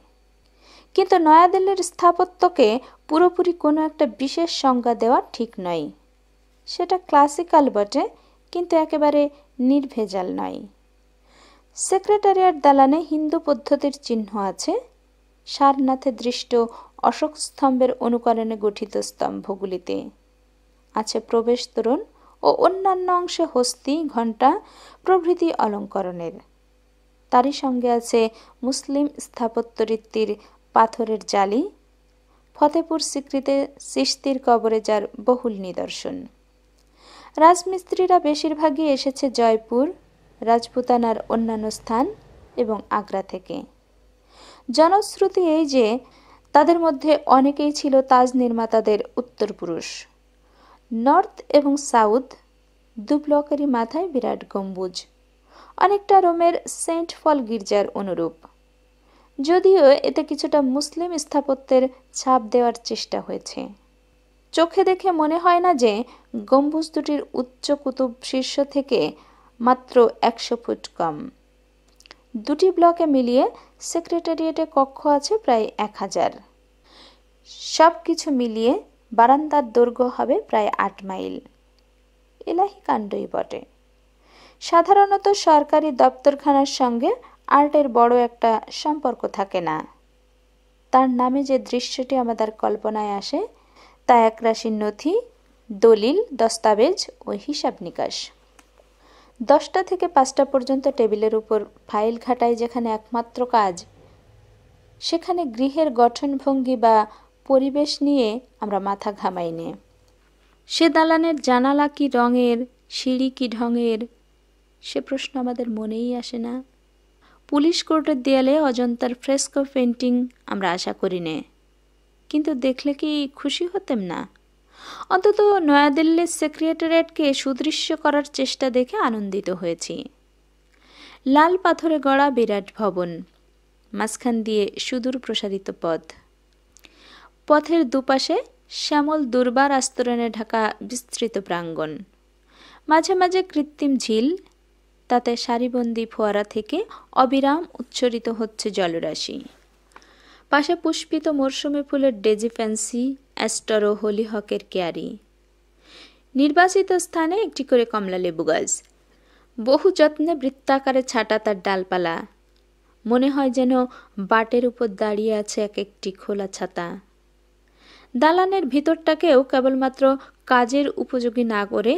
কিন্তু নয়াদিল্লির স্থাপত্যকে পুরোপুরি কোনো একটা বিশেষ সংজ্ঞা দেওয়া ঠিক নয় সেটা ক্লাসিক্যাল বটে কিন্তু একেবারে নির্ভেজাল নয় সেক্রেটারিয়ার দালানে হিন্দু পদ্ধতির চিহ্ন আছে সারনাথে দৃষ্ট অশোক স্তম্ভের অনুকরণে গঠিত স্তম্ভগুলিতে আছে প্রবেশ তোরণ ও অন্যান্য অংশে হস্তি ঘণ্টা প্রভৃতি অলঙ্করণের তারই সঙ্গে আছে মুসলিম স্থাপত্যরীতির পাথরের জালি ফতেপুর সিক্রিতে সিস্তির কবরে যার বহুল নিদর্শন রাজমিস্ত্রিরা বেশিরভাগই এসেছে জয়পুর রাজপুতানার অন্যান্য স্থান এবং আগ্রা থেকে জনশ্রুতি এই যে তাদের মধ্যে অনেকেই ছিল তাজ নির্মাতাদের উত্তরপুরুষ নর্থ এবং সাউথ দু ব্লকেরই মাথায় বিরাট গম্বুজ অনেকটা রোমের সেন্ট ফল গির্জার অনুরূপ যদিও এতে কিছুটা মুসলিম স্থাপত্যের ছাপ দেওয়ার চেষ্টা হয়েছে চোখে দেখে মনে হয় না যে গম্বুজ দুটির উচ্চ কুতুব শীর্ষ থেকে মাত্র একশো ফুট কম দুটি ব্লকে মিলিয়ে সেক্রেটারিয়েটে কক্ষ আছে প্রায় এক হাজার সব কিছু মিলিয়ে বারান্দার দৈর্ঘ্য হবে প্রায় আট মাইল এলাহি কাণ্ডই বটে সাধারণত সরকারি দপ্তরখানার সঙ্গে আর্টের বড় একটা সম্পর্ক থাকে না তার নামে যে দৃশ্যটি আমাদের কল্পনায় আসে তা একরাশি নথি দলিল দস্তাবেজ ও হিসাব নিকাশ দশটা থেকে পাঁচটা পর্যন্ত টেবিলের উপর ফাইল ঘাটায় যেখানে একমাত্র কাজ সেখানে গৃহের গঠনভঙ্গি বা পরিবেশ নিয়ে আমরা মাথা ঘামাইনি সে দালানের জানালা কি রঙের সিঁড়ি কি ঢঙের সে প্রশ্ন আমাদের মনেই আসে না পুলিশ কোর্টের দেয়ালে অজন্তার ফ্রেস্কো পেন্টিং আমরা আশা করি নে কিন্তু দেখলে কি খুশি হতেম না অন্তত নয়াদিল্লির সেক্রেটারিয়েটকে সুদৃশ্য করার চেষ্টা দেখে আনন্দিত হয়েছি লাল পাথরে গড়া বিরাট ভবন মাঝখান দিয়ে সুদূর প্রসারিত পথ পথের দুপাশে শ্যামল দুর্বার আস্তরণে ঢাকা বিস্তৃত প্রাঙ্গণ মাঝে মাঝে কৃত্রিম ঝিল তাতে সারিবন্দি ফোয়ারা থেকে অবিরাম উচ্ছরিত হচ্ছে জলরাশি পাশে পুষ্পিত মরশুমে ফুলের ডেজি ফ্যান্সি অ্যাস্টারো ও হলিহকের কেয়ারি নির্বাচিত স্থানে একটি করে কমলা লেবু গাছ বহু যত্নে বৃত্তাকারে ছাটা তার ডালপালা মনে হয় যেন বাটের উপর দাঁড়িয়ে আছে এক একটি খোলা ছাতা দালানের ভিতরটাকেও কেবলমাত্র কাজের উপযোগী না করে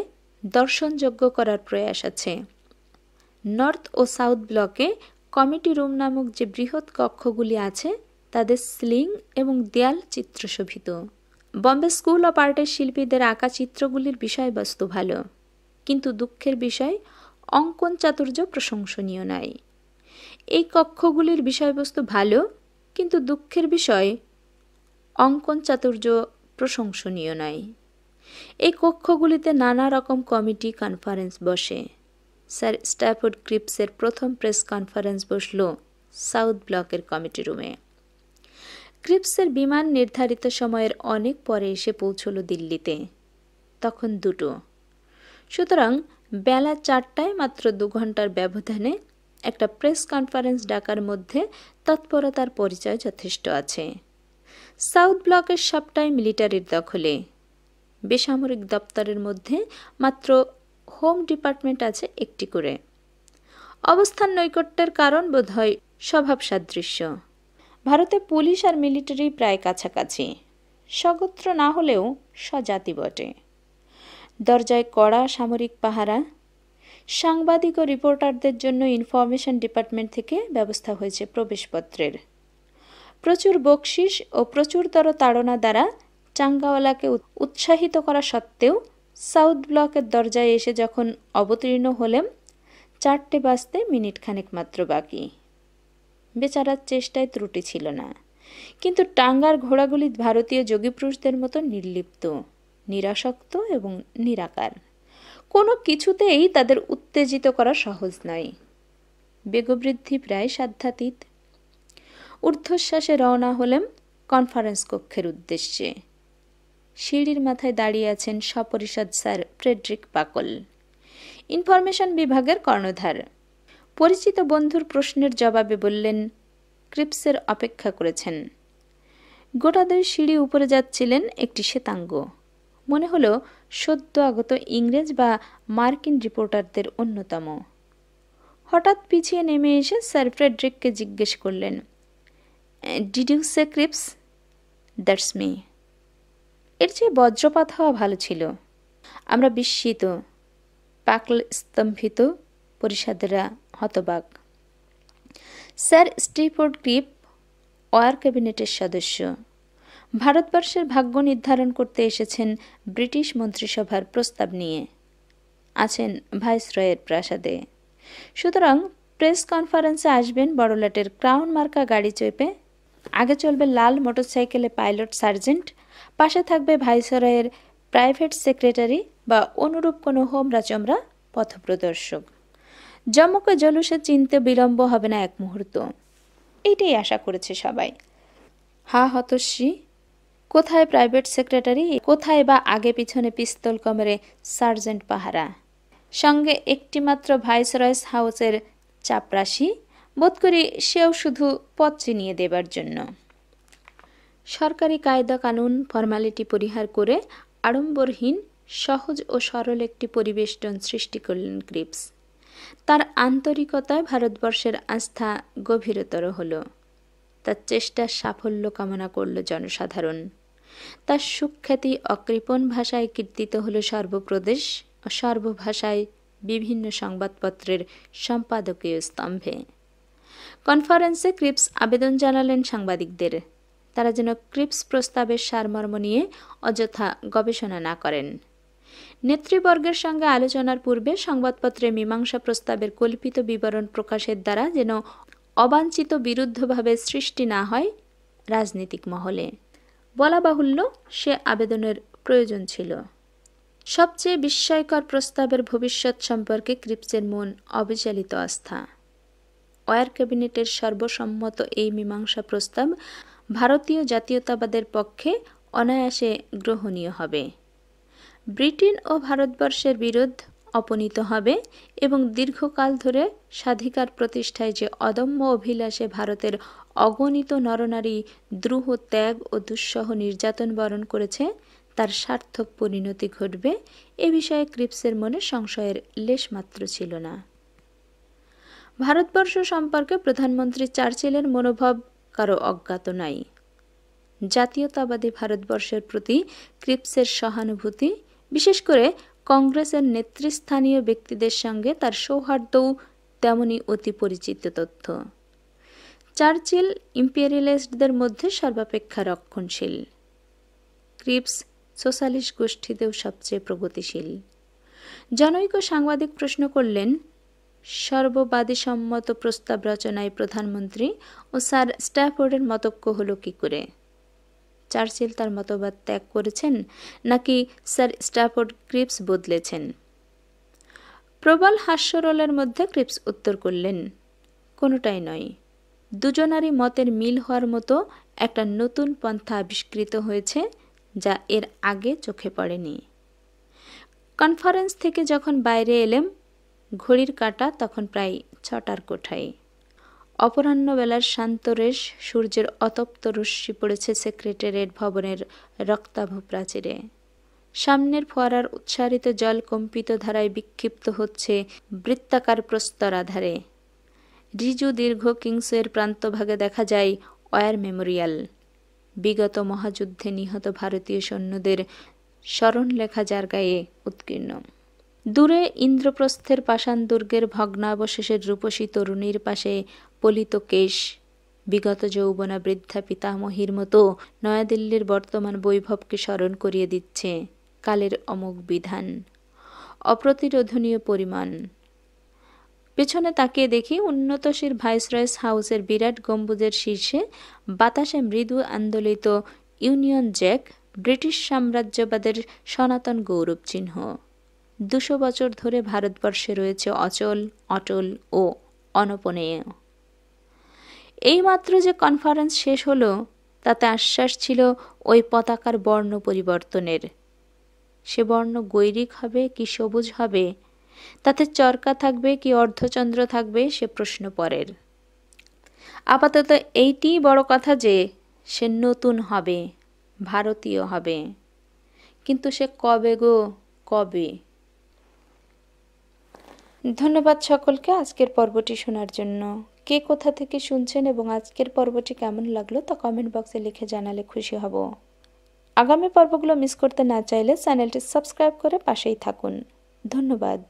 দর্শনযোগ্য করার প্রয়াস আছে নর্থ ও সাউথ ব্লকে কমিটি রুম নামক যে বৃহৎ কক্ষগুলি আছে তাদের স্লিং এবং দেয়াল চিত্রশোভিত বম্বে স্কুল অফ আর্টের শিল্পীদের আঁকা চিত্রগুলির বিষয়বস্তু ভালো কিন্তু দুঃখের বিষয় অঙ্কন চাতুর্য প্রশংসনীয় নয় এই কক্ষগুলির বিষয়বস্তু ভালো কিন্তু দুঃখের বিষয় অঙ্কন চাতুর্য প্রশংসনীয় নয় এই কক্ষগুলিতে নানা রকম কমিটি কনফারেন্স বসে স্যার স্ট্যাফোর্ড ক্রিপসের প্রথম প্রেস কনফারেন্স বসল সাউথ ব্লকের কমিটি রুমে ক্রিপসের বিমান নির্ধারিত সময়ের অনেক পরে এসে পৌঁছল দিল্লিতে তখন দুটো সুতরাং বেলা চারটায় মাত্র দু ঘন্টার ব্যবধানে একটা প্রেস কনফারেন্স ডাকার মধ্যে তৎপরতার পরিচয় যথেষ্ট আছে সাউথ ব্লকের সবটাই মিলিটারির দখলে বেসামরিক দপ্তরের মধ্যে মাত্র হোম ডিপার্টমেন্ট আছে একটি করে অবস্থান নৈকট্যের কারণ বোধহয় স্বভাব সাদৃশ্য ভারতে পুলিশ আর মিলিটারি প্রায় কাছাকাছি সগোত্র না হলেও স্বজাতি বটে দরজায় কড়া সামরিক পাহারা সাংবাদিক ও রিপোর্টারদের জন্য ইনফরমেশন ডিপার্টমেন্ট থেকে ব্যবস্থা হয়েছে প্রবেশপত্রের প্রচুর বকশিস ও প্রচুরতর তাড়না দ্বারা চাঙ্গাওয়ালাকে উৎসাহিত করা সত্ত্বেও সাউথ ব্লকের দরজায় এসে যখন অবতীর্ণ হলেম চারটে বাজতে মিনিট খানেক মাত্র বাকি বেচারার চেষ্টায় ত্রুটি ছিল না কিন্তু টাঙ্গার ঘোড়াগুলি ভারতীয় যোগীপুরুষদের মতো নির্লিপ্ত নিরাসক্ত এবং নিরাকার কোনো কিছুতেই তাদের উত্তেজিত করা সহজ নয় বেগবৃদ্ধি প্রায় সাধ্যাতীত ঊর্ধ্বশ্বাসে রওনা হলেন কনফারেন্স কক্ষের উদ্দেশ্যে সিঁড়ির মাথায় দাঁড়িয়ে আছেন সপরিষদ স্যার ফ্রেডরিক পাকল ইনফরমেশন বিভাগের কর্ণধার পরিচিত বন্ধুর প্রশ্নের জবাবে বললেন ক্রিপসের অপেক্ষা করেছেন গোটা দুই সিঁড়ি উপরে যাচ্ছিলেন একটি শ্বেতাঙ্গ মনে হলো সদ্য আগত ইংরেজ বা মার্কিন রিপোর্টারদের অন্যতম হঠাৎ পিছিয়ে নেমে এসে স্যার ফ্রেডরিককে জিজ্ঞেস করলেন ডিডিউসে সে ক্রিপস দ্যাটস মি এর চেয়ে বজ্রপাত হওয়া ভালো ছিল আমরা বিস্মিত পাকল স্তম্ভিত পরিষদেরা হতবাক স্যার স্টিফোর্ড গ্রিপ ওয়ার ক্যাবিনেটের সদস্য ভারতবর্ষের ভাগ্য নির্ধারণ করতে এসেছেন ব্রিটিশ মন্ত্রিসভার প্রস্তাব নিয়ে আছেন ভাইসরয়ের প্রাসাদে সুতরাং প্রেস কনফারেন্সে আসবেন বড়লাটের ক্রাউন মার্কা গাড়ি চেপে আগে চলবে লাল মোটরসাইকেলে পাইলট সার্জেন্ট পাশে থাকবে ভাইসরয়ের প্রাইভেট সেক্রেটারি বা অনুরূপ কোনো হোমরা চমরা পথপ্রদর্শক জমকে জলুসে চিনতে বিলম্ব হবে না এক মুহূর্ত এইটাই আশা করেছে সবাই হা হতস্বী কোথায় প্রাইভেট সেক্রেটারি কোথায় বা আগে পিছনে পিস্তল কমরে সার্জেন্ট পাহারা সঙ্গে একটিমাত্র ভাইসরয়েস হাউসের চাপরাশি বোধ করি সেও শুধু পথ চিনিয়ে দেবার জন্য সরকারি কায়দা কানুন ফর্মালিটি পরিহার করে আড়ম্বরহীন সহজ ও সরল একটি পরিবেষ্টন সৃষ্টি করলেন ক্রিপস তার আন্তরিকতায় ভারতবর্ষের আস্থা গভীরতর হল তার চেষ্টার সাফল্য কামনা করল জনসাধারণ তার সুখ্যাতি অকৃপণ ভাষায় কীর্তিত হল সর্বপ্রদেশ ও সর্বভাষায় বিভিন্ন সংবাদপত্রের সম্পাদকীয় স্তম্ভে কনফারেন্সে ক্রিপস আবেদন জানালেন সাংবাদিকদের তারা যেন ক্রিপস প্রস্তাবের সারমর্ম নিয়ে অযথা গবেষণা না করেন নেতৃবর্গের সঙ্গে আলোচনার পূর্বে সংবাদপত্রে মীমাংসা প্রস্তাবের কল্পিত বিবরণ প্রকাশের দ্বারা যেন অবাঞ্ছিত বিরুদ্ধভাবে সৃষ্টি না হয় রাজনৈতিক মহলে বলা বাহুল্য সে আবেদনের প্রয়োজন ছিল সবচেয়ে বিস্ময়কর প্রস্তাবের ভবিষ্যৎ সম্পর্কে ক্রিপসের মন অবিচালিত আস্থা ওয়ার ক্যাবিনেটের সর্বসম্মত এই মীমাংসা প্রস্তাব ভারতীয় জাতীয়তাবাদের পক্ষে অনায়াসে গ্রহণীয় হবে ব্রিটেন ও ভারতবর্ষের বিরোধ অপনীত হবে এবং দীর্ঘকাল ধরে স্বাধিকার প্রতিষ্ঠায় যে অদম্য অভিলাষে ভারতের অগণিত নরনারী দ্রুহ ত্যাগ ও দুঃসহ নির্যাতন বরণ করেছে তার সার্থক পরিণতি ঘটবে এ বিষয়ে ক্রিপসের মনে সংশয়ের লেশমাত্র ছিল না ভারতবর্ষ সম্পর্কে প্রধানমন্ত্রী চার্চিলের মনোভাব কারো অজ্ঞাত নাই জাতীয়তাবাদী ভারতবর্ষের প্রতি ক্রিপসের সহানুভূতি বিশেষ করে কংগ্রেসের নেতৃস্থানীয় ব্যক্তিদের সঙ্গে তার সৌহার্দ্যও তেমনই অতি পরিচিত তথ্য চার্চিল ইম্পেরিয়ালিস্টদের মধ্যে সর্বাপেক্ষা রক্ষণশীল ক্রিপস সোশ্যালিস্ট গোষ্ঠীতেও সবচেয়ে প্রগতিশীল জনৈক সাংবাদিক প্রশ্ন করলেন সর্ববাদীসম্মত প্রস্তাব রচনায় প্রধানমন্ত্রী ও স্যার স্ট্যাফোর্ডের মতক্য হলো কী করে চার্চিল তার মতবাদ ত্যাগ করেছেন নাকি স্যার স্ট্যাফোর্ড ক্রিপস বদলেছেন প্রবল হাস্যরলের মধ্যে ক্রিপস উত্তর করলেন কোনোটাই নয় দুজনারই মতের মিল হওয়ার মতো একটা নতুন পন্থা আবিষ্কৃত হয়েছে যা এর আগে চোখে পড়েনি কনফারেন্স থেকে যখন বাইরে এলেম ঘড়ির কাটা তখন প্রায় ছটার কোঠায় অপরাহ্নবেলার শান্তরেশ সূর্যের অতপ্ত রশ্মি পড়েছে সেক্রেটারিয়েট ভবনের রক্তাভ প্রাচীরে সামনের ফোয়ারার উচ্ছারিত জল কম্পিত ধারায় বিক্ষিপ্ত হচ্ছে বৃত্তাকার প্রস্তর আধারে রিজু দীর্ঘ কিংসের প্রান্তভাগে দেখা যায় ওয়ার মেমোরিয়াল বিগত মহাযুদ্ধে নিহত ভারতীয় সৈন্যদের স্মরণ লেখা যার গায়ে উৎকীর্ণ দূরে ইন্দ্রপ্রস্থের পাষাণ দুর্গের ভগ্নাবশেষের রূপসী তরুণীর পাশে পলিত কেশ বিগত যৌবনা বৃদ্ধা পিতামহীর মতো নয়াদিল্লির বর্তমান বৈভবকে স্মরণ করিয়ে দিচ্ছে কালের অমোক বিধান অপ্রতিরোধনীয় পরিমাণ পেছনে তাকিয়ে দেখি উন্নতশীল ভাইসরয়েস হাউসের বিরাট গম্বুজের শীর্ষে বাতাসে মৃদু আন্দোলিত ইউনিয়ন জ্যাক ব্রিটিশ সাম্রাজ্যবাদের সনাতন গৌরব চিহ্ন দুশো বছর ধরে ভারতবর্ষে রয়েছে অচল অটল ও অনপনেয় এইমাত্র যে কনফারেন্স শেষ হলো তাতে আশ্বাস ছিল ওই পতাকার বর্ণ পরিবর্তনের সে বর্ণ গৈরিক হবে কি সবুজ হবে তাতে চরকা থাকবে কি অর্ধচন্দ্র থাকবে সে প্রশ্ন পরের আপাতত এইটি বড় কথা যে সে নতুন হবে ভারতীয় হবে কিন্তু সে কবে গো কবে ধন্যবাদ সকলকে আজকের পর্বটি শোনার জন্য কে কোথা থেকে শুনছেন এবং আজকের পর্বটি কেমন লাগলো তা কমেন্ট বক্সে লিখে জানালে খুশি হব আগামী পর্বগুলো মিস করতে না চাইলে চ্যানেলটি সাবস্ক্রাইব করে পাশেই থাকুন ধন্যবাদ